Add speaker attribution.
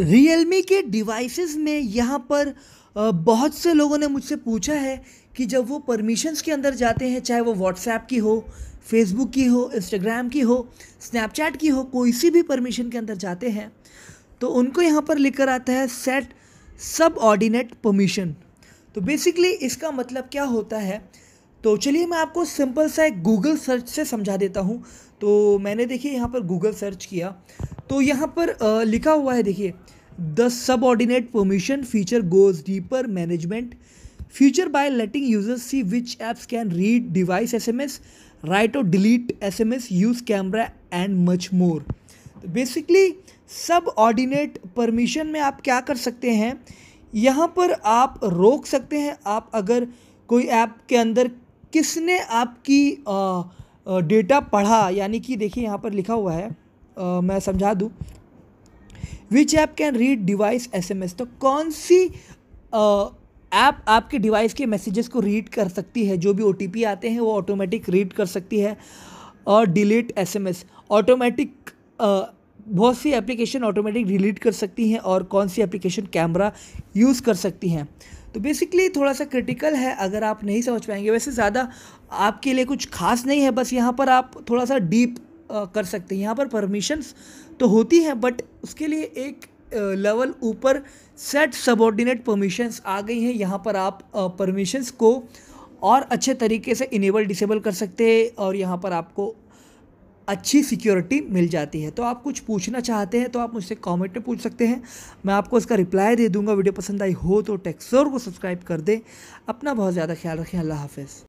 Speaker 1: Realme के devices में यहाँ पर बहुत से लोगों ने मुझसे पूछा है कि जब वो परमिशंस के अंदर जाते हैं चाहे वो व्हाट्सएप की हो फेसबुक की हो इंस्टाग्राम की हो स्नैपचैट की हो कोई सी भी परमिशन के अंदर जाते हैं तो उनको यहाँ पर लिख कर आता है सेट सब ऑर्डिनेट परमिशन तो बेसिकली इसका मतलब क्या होता है तो चलिए मैं आपको सिंपल सा एक गूगल सर्च से समझा देता हूँ तो मैंने देखिए यहाँ पर गूगल सर्च किया तो यहाँ पर लिखा हुआ है देखिए the subordinate permission feature goes deeper management feature by letting users see which apps can read device S M S write और delete S M S use camera and much more तो बेसिकली सब ordinate permission में आप क्या कर सकते हैं यहाँ पर आप रोक सकते हैं आप अगर कोई ऐप के अंदर किसने आपकी डेटा पढ़ा यानी कि देखिए यहाँ पर लिखा हुआ है मैं समझा दूँ which app can read device S M S तो कौन सी ऐप आपके डिवाइस के मैसेजेस को रीड कर सकती है जो भी ओ आते हैं वो ऑटोमेटिक रीड कर सकती है और delete S M S automatic बहुत सी एप्लीकेशन ऑटोमेटिक डिलीट कर सकती हैं और कौन सी एप्लीकेशन कैमरा यूज़ कर सकती हैं तो बेसिकली थोड़ा सा क्रिटिकल है अगर आप नहीं समझ पाएंगे वैसे ज़्यादा आपके लिए कुछ खास नहीं है बस यहाँ पर आप थोड़ा सा डीप कर सकते हैं यहाँ पर परमिशंस तो होती हैं बट उसके लिए एक लेवल ऊपर सेट सबॉर्डिनेट परमिशंस आ गई हैं यहाँ पर आप परमिशंस को और अच्छे तरीके से इनेबल डिसेबल कर सकते हैं और यहाँ पर आपको अच्छी सिक्योरिटी मिल जाती है तो आप कुछ पूछना चाहते हैं तो आप मुझसे कमेंट में पूछ सकते हैं मैं आपको उसका रिप्लाई दे दूंगा वीडियो पसंद आई हो तो टेक्सोर को सब्सक्राइब कर दें अपना बहुत ज़्यादा ख्याल रखें अल्लाह हाफिज़